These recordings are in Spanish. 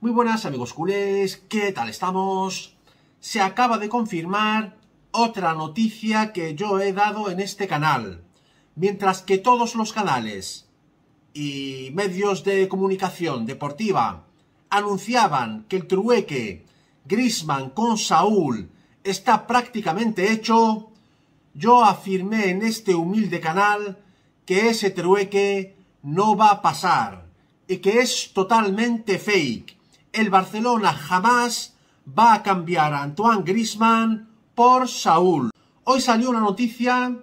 Muy buenas amigos culés, ¿qué tal estamos? Se acaba de confirmar otra noticia que yo he dado en este canal. Mientras que todos los canales y medios de comunicación deportiva anunciaban que el trueque Grisman con Saúl está prácticamente hecho, yo afirmé en este humilde canal que ese trueque no va a pasar y que es totalmente fake el Barcelona jamás va a cambiar a Antoine Grisman por Saúl. Hoy salió una noticia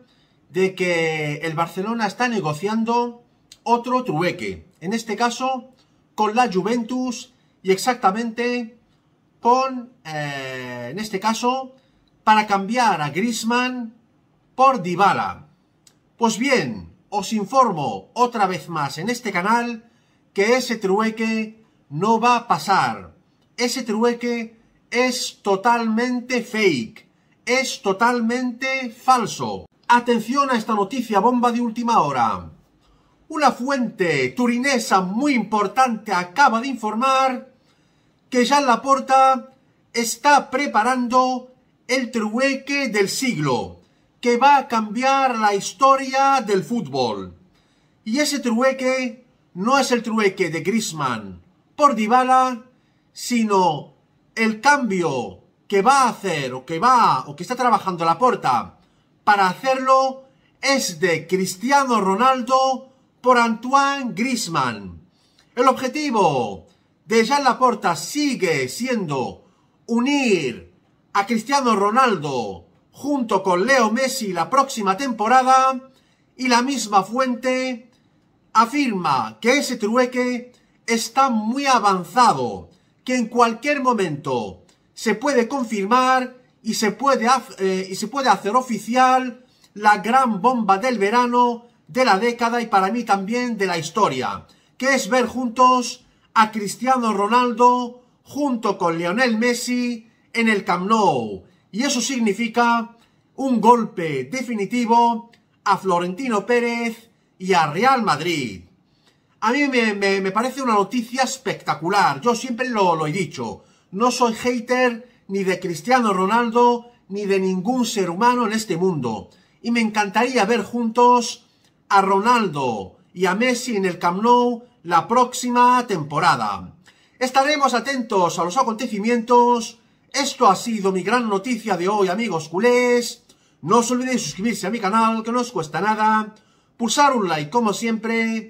de que el Barcelona está negociando otro trueque, en este caso con la Juventus y exactamente con, eh, en este caso, para cambiar a Grisman por Dybala. Pues bien, os informo otra vez más en este canal que ese trueque no va a pasar. Ese trueque es totalmente fake, es totalmente falso. Atención a esta noticia bomba de última hora. Una fuente turinesa muy importante acaba de informar que la Laporta está preparando el trueque del siglo, que va a cambiar la historia del fútbol. Y ese trueque no es el trueque de Griezmann, por Dybala, sino el cambio que va a hacer o que va o que está trabajando la porta para hacerlo es de Cristiano Ronaldo por Antoine Grisman. El objetivo de la Laporta sigue siendo unir a Cristiano Ronaldo junto con Leo Messi la próxima temporada y la misma fuente afirma que ese trueque está muy avanzado, que en cualquier momento se puede confirmar y se puede, eh, y se puede hacer oficial la gran bomba del verano, de la década y para mí también de la historia, que es ver juntos a Cristiano Ronaldo junto con Lionel Messi en el Camp Nou. Y eso significa un golpe definitivo a Florentino Pérez y a Real Madrid. A mí me, me, parece una noticia espectacular. Yo siempre lo, lo he dicho. No soy hater ni de Cristiano Ronaldo ni de ningún ser humano en este mundo. Y me encantaría ver juntos a Ronaldo y a Messi en el Camp Nou la próxima temporada. Estaremos atentos a los acontecimientos. Esto ha sido mi gran noticia de hoy, amigos culés. No os olvidéis suscribirse a mi canal, que no os cuesta nada. Pulsar un like, como siempre